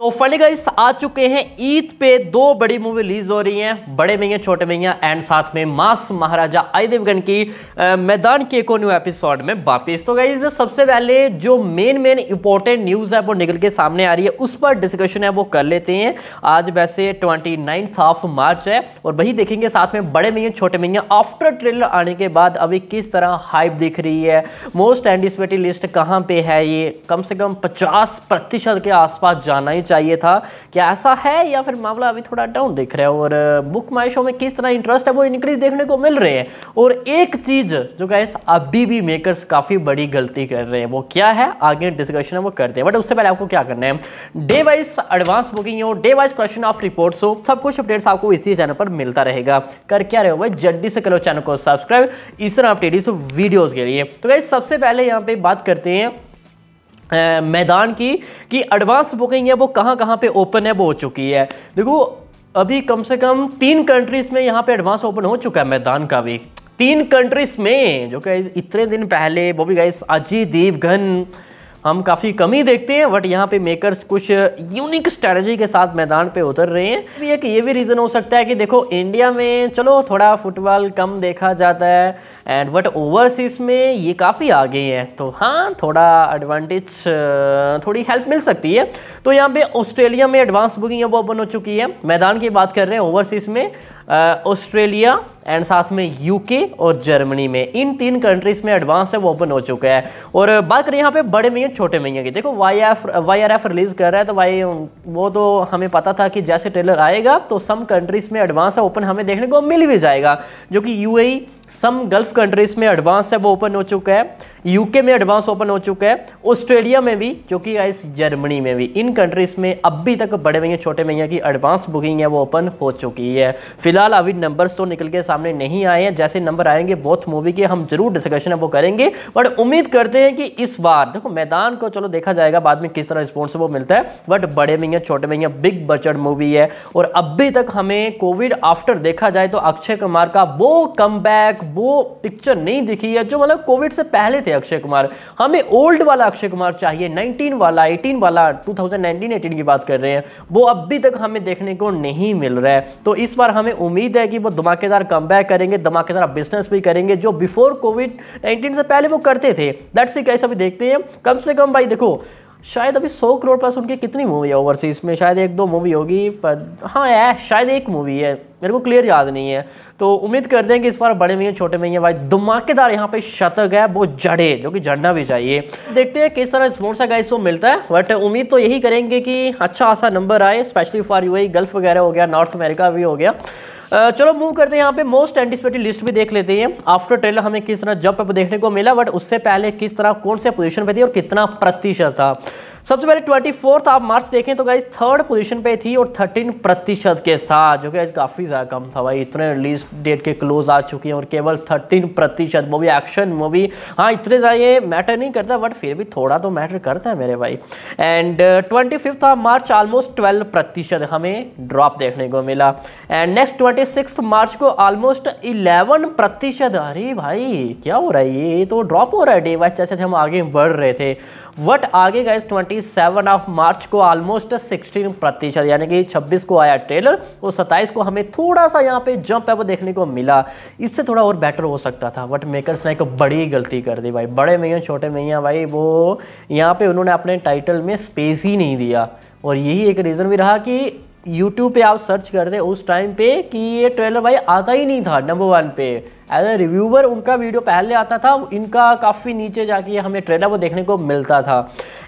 तो finally guys आ चुके हैं ईद पे दो बड़ी मूवी रिलीज हो रही हैं बड़े मैया छोटे मैया एंड साथ में मास महाराजा आई देवगन की आ, मैदान के को न्यू एपिसोड में वापिस तो गाइज सबसे पहले जो मेन मेन इंपॉर्टेंट न्यूज़ है वो निकल के सामने आ रही है उस पर डिस्कशन है वो कर लेते हैं आज वैसे ट्वेंटी ऑफ मार्च है और वही देखेंगे साथ में बड़े मैया छोटे मैया आफ्टर ट्रेलर आने के बाद अभी किस तरह हाइप दिख रही है मोस्ट एंटिसिपेटेड लिस्ट कहाँ पे है ये कम से कम पचास के आसपास जाना ही चाहिए था क्या ऐसा है या फिर मामला अभी थोड़ा डाउन दिख रहा है और बुक माई शो में किस तरह इंटरेस्ट है वो इंक्रीज देखने को मिल रहे हैं और एक चीज़ जो गैस अभी भी मेकर्स काफ़ी बड़ी गलती कर रहे हैं वो क्या है आगे डिस्कशन है वो करते हैं बट उससे पहले आपको क्या करना है डे वाइज एडवांस बुकिंग हो day wise question of report हो सब कुछ अपडेट्स आपको इसी चैनल पर मिलता रहेगा कर क्या रहे हो भाई जल्दी से करो चैनल को सब्सक्राइब इस तरह अपडेट इस वीडियोज़ के लिए तो गैस सबसे पहले यहाँ पे बात करते हैं मैदान की कि एडवांस बुकिंग है वो कहाँ कहाँ पे ओपन है वो हो चुकी है देखो अभी कम से कम तीन कंट्रीज़ में यहाँ पे एडवांस ओपन हो चुका है मैदान का भी तीन कंट्रीज़ में जो कि इतने दिन पहले वो भी गए अजी देवघन हम काफ़ी कमी देखते हैं बट यहाँ पे मेकर्स कुछ यूनिक स्ट्रैटेजी के साथ मैदान पे उतर रहे हैं एक ये भी रीज़न हो सकता है कि देखो इंडिया में चलो थोड़ा फुटबॉल कम देखा जाता है एंड बट ओवरसीज़ में ये काफ़ी आगे हैं तो हाँ थोड़ा एडवांटेज थोड़ी हेल्प मिल सकती है तो यहाँ पे ऑस्ट्रेलिया में एडवांस बुकिंग अब ओपन हो चुकी है मैदान की बात कर रहे हैं ओवरसीज़ में ऑस्ट्रेलिया एंड साथ में यूके और जर्मनी में इन तीन कंट्रीज में एडवांस है वो ओपन हो चुका है और बात करें यहाँ पे बड़े महीने छोटे महीने की देखो Y F Y R F release कर रहा है तो वाई वो तो हमें पता था कि जैसे ट्रेलर आएगा तो सम कंट्रीज़ में एडवांस है ओपन हमें देखने को मिल भी जाएगा जो कि यू सम गल्फ कंट्रीज़ में एडवांस है वो ओपन हो चुका है यूके में एडवांस ओपन हो चुका है ऑस्ट्रेलिया में भी जो कि आइस जर्मनी में भी इन कंट्रीज़ में अभी तक बड़े भैया छोटे भैया की एडवांस बुकिंग है वो ओपन हो चुकी है फिलहाल अभी नंबर्स तो निकल के सामने नहीं आए हैं जैसे नंबर आएंगे बहुत मूवी के हम जरूर डिस्कशन वो करेंगे बट उम्मीद करते हैं कि इस बार देखो मैदान को चलो देखा जाएगा बाद में किस तरह रिस्पॉन्स वो मिलता है बट बड़े भैया छोटे भैया बिग बजट मूवी है और अभी तक हमें कोविड आफ्टर देखा जाए तो अक्षय कुमार का वो कम वो पिक्चर नहीं दिखी है जो मतलब कोविड से पहले थे अक्षय कुमार हमें ओल्ड वाला अक्षय कुमार चाहिए 19 वाला 18 वाला 2019 18 की बात कर रहे हैं वो अभी तक हमें देखने को नहीं मिल रहा है तो इस बार हमें उम्मीद है कि वो धमाकेदार कम करेंगे धमाकेदार बिजनेस भी करेंगे जो बिफोर कोविड नाइन्टीन से पहले वो करते थे दैट्स से कैसे अभी देखते हैं कम से कम भाई देखो शायद अभी सौ करोड़ पास उनकी कितनी मूवी है ओवरसीज़ में शायद एक दो मूवी होगी पर हाँ है शायद एक मूवी है मेरे को क्लियर याद नहीं है तो उम्मीद करते हैं कि इस बार बड़े में छोटे में भाई धमाकेदार यहाँ पे शतक है वो जड़े जो कि झड़ना भी चाहिए देखते हैं किस तरह स्पोर्ट्स का इसको मिलता है बट उम्मीद तो यही करेंगे कि अच्छा खासा नंबर आए स्पेशली फॉर यू गल्फ वगैरह हो गया नॉर्थ अमेरिका भी हो गया चलो मूव करते हैं यहाँ पे मोस्ट एंटिसपेटेड लिस्ट भी देख लेते हैं आफ्टर ट्रेलर हमें किस तरह जंप देखने को मिला बट उससे पहले किस तरह कौन से पोजीशन पे थी और कितना प्रतिशत था सबसे पहले ट्वेंटी फोर्थ आप मार्च देखें तो गाइज थर्ड पोजीशन पे थी और थर्टीन प्रतिशत के साथ जो कि काफ़ी ज़्यादा कम था भाई इतने रिलीज डेट के क्लोज आ चुकी हैं और केवल थर्टीन प्रतिशत मूवी एक्शन मूवी हाँ इतने ज़्यादा ये मैटर नहीं करता बट फिर भी थोड़ा तो मैटर करता है मेरे भाई and twenty fifth of March almost twelve प्रतिशत हमें ड्रॉप देखने को मिला and next twenty six March को ऑलमोस्ट इलेवन प्रतिशत अरे भाई क्या हो रहा है ये तो ड्रॉप हो रहा है डे वाइज जैसे हम आगे बढ़ रहे थे वट आगे गए ट्वेंटी सेवन ऑफ मार्च को ऑलमोस्ट सिक्सटीन प्रतिशत यानी कि छब्बीस को आया ट्रेलर और सत्ताईस को हमें थोड़ा सा यहाँ पे जंप है वो देखने को मिला इससे थोड़ा और बेटर हो सकता था वट मेकर्स ने एक बड़ी गलती कर दी भाई बड़े मैया छोटे मैया भाई वो यहाँ पे उन्होंने अपने टाइटल में स्पेस ही नहीं दिया और यही एक रीज़न भी रहा कि यूट्यूब पे आप सर्च कर दे उस टाइम पे कि ये ट्रेलर भाई आता ही नहीं था नंबर वन पे एज ए रिव्यूवर उनका वीडियो पहले आता था इनका काफ़ी नीचे जाके हमें ट्रेलर वो देखने को मिलता था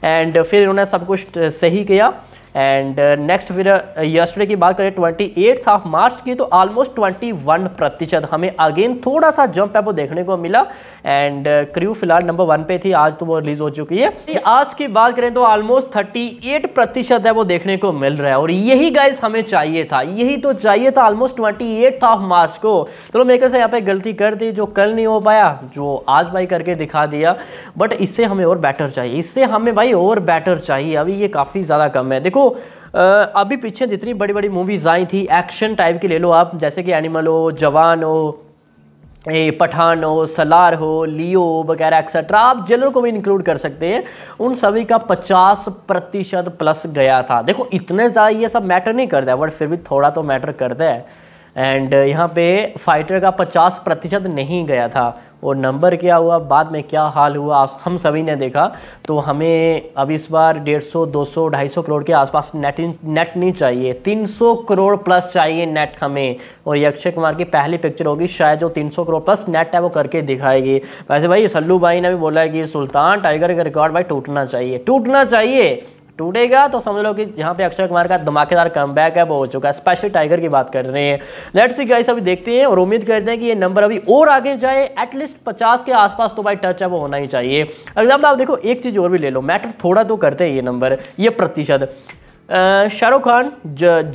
एंड फिर इन्होंने सब कुछ सही किया एंड नेक्स्ट फिर यस्टरडे की बात करें ट्वेंटी एट्थ ऑफ मार्च की तो ऑलमोस्ट ट्वेंटी वन प्रतिशत हमें अगेन थोड़ा सा जंप है वो देखने को मिला एंड क्रू uh, फिलहाल नंबर वन पे थी आज तो वो रिलीज़ हो चुकी है आज की बात करें तो ऑलमोस्ट थर्टी एट प्रतिशत है वो देखने को मिल रहा है और यही गाइस हमें चाहिए था यही तो चाहिए था almost twenty eight of March को चलो तो मेरे से यहाँ पे गलती कर दी जो कल नहीं हो पाया जो आज भाई करके दिखा दिया बट इससे हमें और बेटर चाहिए इससे हमें भाई और बेटर चाहिए अभी ये काफ़ी ज़्यादा कम है देखो अभी पीछे जितनी बड़ी बड़ी मूवीज़ आई थी एक्शन टाइप की ले लो आप जैसे कि एनिमल हो जवान हो पठान हो सलार हो लियो वगैरह एक्सेट्रा आप जनरल को भी इंक्लूड कर सकते हैं उन सभी का 50 प्रतिशत प्लस गया था देखो इतने ज़्यादा ये सब मैटर नहीं करता है बट फिर भी थोड़ा तो मैटर करता है एंड यहाँ पे फाइटर का 50 प्रतिशत नहीं गया था और नंबर क्या हुआ बाद में क्या हाल हुआ हम सभी ने देखा तो हमें अब इस बार डेढ़ सौ दो सौ ढाई सौ करोड़ के आसपास नेट नेट नहीं चाहिए तीन सौ करोड़ प्लस चाहिए नेट हमें और अक्षय कुमार की पहली पिक्चर होगी शायद जो तीन सौ करोड़ प्लस नेट है वो करके दिखाएगी वैसे भाई सल्लू भाई ने भी बोला है कि सुल्तान टाइगर का रिकॉर्ड भाई टूटना चाहिए टूटना चाहिए टूटेगा तो समझ लो कि यहाँ पे अक्षय कुमार का धमाकेदार कम बैक है वो हो चुका है स्पेशल टाइगर की बात कर रहे हैं लेट्स सी गाइस अभी देखते हैं और उम्मीद करते हैं कि ये नंबर अभी और आगे जाए एटलीस्ट पचास के आसपास तो भाई टच है वो होना ही चाहिए एग्जाम्पल आप देखो एक चीज़ और भी ले लो मैटर थोड़ा तो करते हैं ये नंबर ये प्रतिशत शाहरुख खान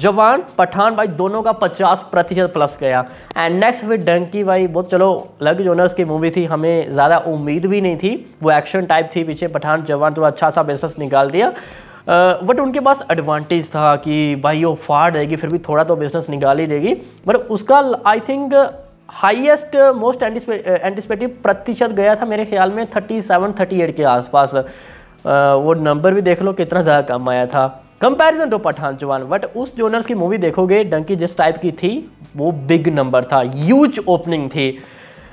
जवान पठान भाई दोनों का 50 प्रतिशत प्लस गया एंड नेक्स्ट फिर डंकी भाई बहुत तो चलो लग जोनर्स की मूवी थी हमें ज़्यादा उम्मीद भी नहीं थी वो एक्शन टाइप थी पीछे पठान जवान तो अच्छा सा बिजनेस निकाल दिया बट उनके पास एडवांटेज था कि भाई वो फाड़ रहेगी फिर भी थोड़ा तो बिजनेस निकाल ही देगी बट उसका I think highest most anticipative प्रतिशत गया था मेरे ख्याल में 37 38 के आसपास वो नंबर भी देख लो कितना ज़्यादा कम आया था कंपैरिजन टू तो पठान चौहान बट उस जोनर्स की मूवी देखोगे डंकी जिस टाइप की थी वो बिग नंबर था यूज ओपनिंग थी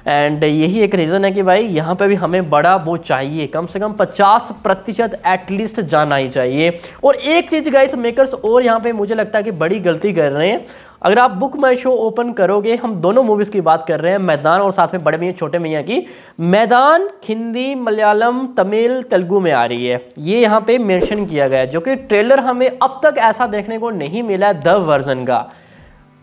एंड यही एक रीज़न है कि भाई यहाँ पे भी हमें बड़ा वो चाहिए कम से कम 50 प्रतिशत एटलीस्ट जाना ही चाहिए और एक चीज़ गाइस मेकर्स और यहाँ पे मुझे लगता है कि बड़ी गलती कर रहे हैं अगर आप बुक माई शो ओपन करोगे हम दोनों मूवीज़ की बात कर रहे हैं मैदान और साथ में बड़े मियाँ छोटे मियाँ की मैदान हिंदी मलयालम तमिल तेलुगू में आ रही है ये यहाँ पे मेंशन किया गया है जो कि ट्रेलर हमें अब तक ऐसा देखने को नहीं मिला है द वर्जन का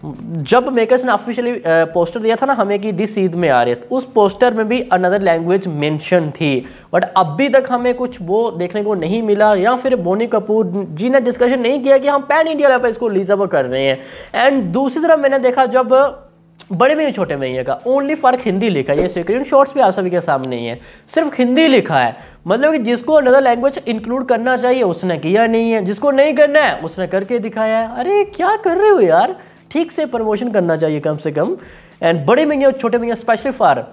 जब मेकर्स ने ऑफिशियली पोस्टर दिया था ना हमें कि दिस ईद में आ रहे तो उस पोस्टर में भी अनदर लैंग्वेज मेंशन थी बट अभी तक हमें कुछ वो देखने को नहीं मिला या फिर बोनी कपूर जी ने डिस्कशन नहीं किया कि हम पैन इंडिया लेवल पर इसको रिजर्व कर रहे हैं एंड दूसरी तरफ मैंने देखा जब बड़े में ही छोटे में ही का ओनली फर्क हिंदी लिखा है ये स्क्रीन शॉर्ट्स भी आप सभी के सामने ही है सिर्फ हिंदी लिखा है मतलब कि जिसको अनदर लैंग्वेज इंक्लूड करना चाहिए उसने किया नहीं है जिसको नहीं करना है उसने करके दिखाया है अरे क्या कर रहे हो यार ठीक से प्रमोशन करना चाहिए कम से कम एंड बड़े महंगे और छोटे महंगे स्पेशली फॉर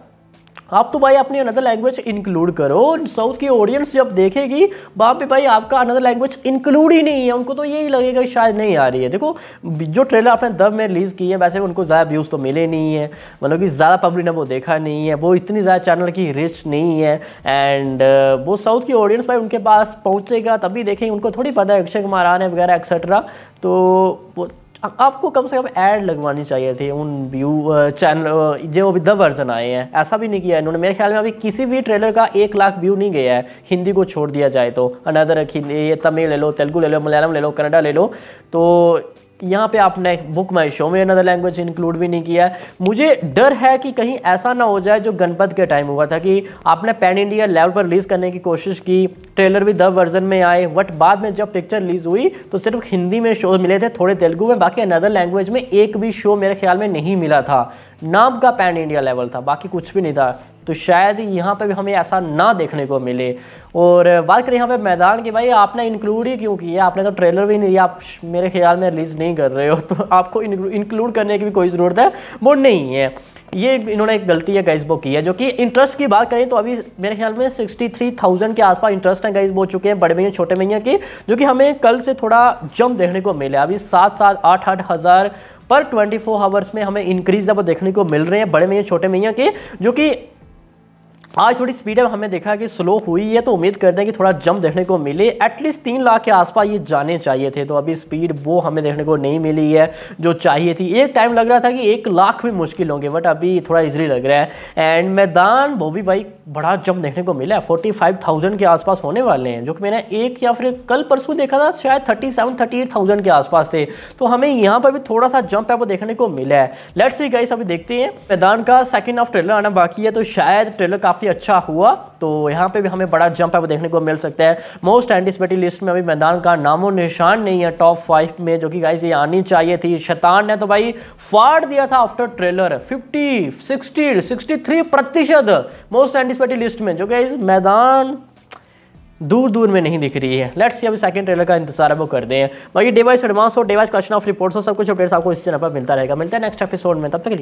आप तो भाई अपनी अनदर लैंग्वेज इंक्लूड करो साउथ की ऑडियंस जब देखेगी वहाँ पे भाई आपका अनदर लैंग्वेज इंक्लूड ही नहीं है उनको तो यही लगेगा कि शायद नहीं आ रही है देखो जो ट्रेलर आपने दब में रिलीज़ की है वैसे उनको ज़्यादा व्यूज़ तो मिले नहीं है मतलब कि ज़्यादा पब्लिक ने वो देखा नहीं है वो इतनी ज़्यादा चैनल की रिच नहीं है एंड uh, वो साउथ की ऑडियंस भाई उनके पास पहुँचेगा तभी देखेंगे उनको थोड़ी पता है अक्षय कुमार आने वगैरह एक्सेट्रा तो वो आपको कम से कम ऐड लगवानी चाहिए थी उन व्यू चैनल जो अभी द वर्जन आए हैं ऐसा भी नहीं किया इन्होंने मेरे ख्याल में अभी किसी भी ट्रेलर का एक लाख व्यू नहीं गया है हिंदी को छोड़ दिया जाए तो अनदर ये तमिल ले लो तेलुगू ले लो मलयालम ले लो कन्नडा ले लो तो यहाँ पे आपने बुक माई शो में अनदर लैंग्वेज इंक्लूड भी नहीं किया है मुझे डर है कि कहीं ऐसा ना हो जाए जो गणपत के टाइम हुआ था कि आपने पैन इंडिया लेवल पर रिलीज़ करने की कोशिश की ट्रेलर भी दब वर्जन में आए बट बाद में जब पिक्चर रिलीज़ हुई तो सिर्फ हिंदी में शो मिले थे थोड़े तेलुगू में बाकी अनदर लैंग्वेज में एक भी शो मेरे ख्याल में नहीं मिला था नाम का पैन इंडिया लेवल था बाकी कुछ भी नहीं था तो शायद यहाँ पर भी हमें ऐसा ना देखने को मिले और बात करें यहाँ पे मैदान की भाई आपने इंक्लूड ही क्यों किया आपने तो ट्रेलर भी नहीं आप मेरे ख्याल में रिलीज़ नहीं कर रहे हो तो आपको इंक्लूड करने की भी कोई ज़रूरत है वो नहीं है ये इन्होंने एक गलती है गैस बुक की है जो कि इंटरेस्ट की बात करें तो अभी मेरे ख्याल में 63,000 के आसपास इंटरेस्ट हैं गैस बो चुके हैं बड़े भैया छोटे भैया के जो कि हमें कल से थोड़ा जम देखने को मिला अभी सात सात आठ आठ हज़ार पर 24 फोर आवर्स में हमें इंक्रीज अब देखने को मिल रहे हैं बड़े भैया छोटे मैया के जो कि आज थोड़ी स्पीड अब हमने देखा कि स्लो हुई है तो उम्मीद करते हैं कि थोड़ा जंप देखने को मिले एटलीस्ट तीन लाख के आसपास ये जाने चाहिए थे तो अभी स्पीड वो हमें देखने को नहीं मिली है जो चाहिए थी एक टाइम लग रहा था कि एक लाख भी मुश्किल होंगे बट अभी थोड़ा इजली लग रहा है एंड मैदान भोबी भाई बड़ा जंप देखने को मिला है फोर्टी फाइव थाउजेंड के आसपास होने वाले हैं जो कि मैंने एक या फिर कल परसों देखा था शायद thirty seven thirty eight thousand के आसपास थे तो हमें यहाँ पर भी थोड़ा सा जंप है वो देखने को मिला है लेट्स गाइस अभी देखते हैं मैदान का सेकेंड हाफ ट्रेलर आना बाकी है तो शायद ट्रेलर काफ़ी काफ़ी अच्छा हुआ तो यहाँ पे भी हमें बड़ा जंप है वो देखने को मिल सकता है मोस्ट एंटिसपेटी लिस्ट में अभी मैदान का नामो निशान नहीं है टॉप फाइव में जो कि गाइस ये आनी चाहिए थी शैतान ने तो भाई फाड़ दिया था आफ्टर ट्रेलर 50 60 63 प्रतिशत मोस्ट एंटिसपेटी लिस्ट में जो गाइज मैदान दूर दूर में नहीं दिख रही है लेट्स सी अभी सेकंड ट्रेलर का इंतजार है वो कर दें बाकी डिवाइस एडवांस और डिवाइस क्वेश्चन ऑफ रिपोर्ट्स और सब कुछ अपडेट्स आपको इस चैनल पर मिलता रहेगा मिलता है नेक्स्ट एपिसोड में तब तक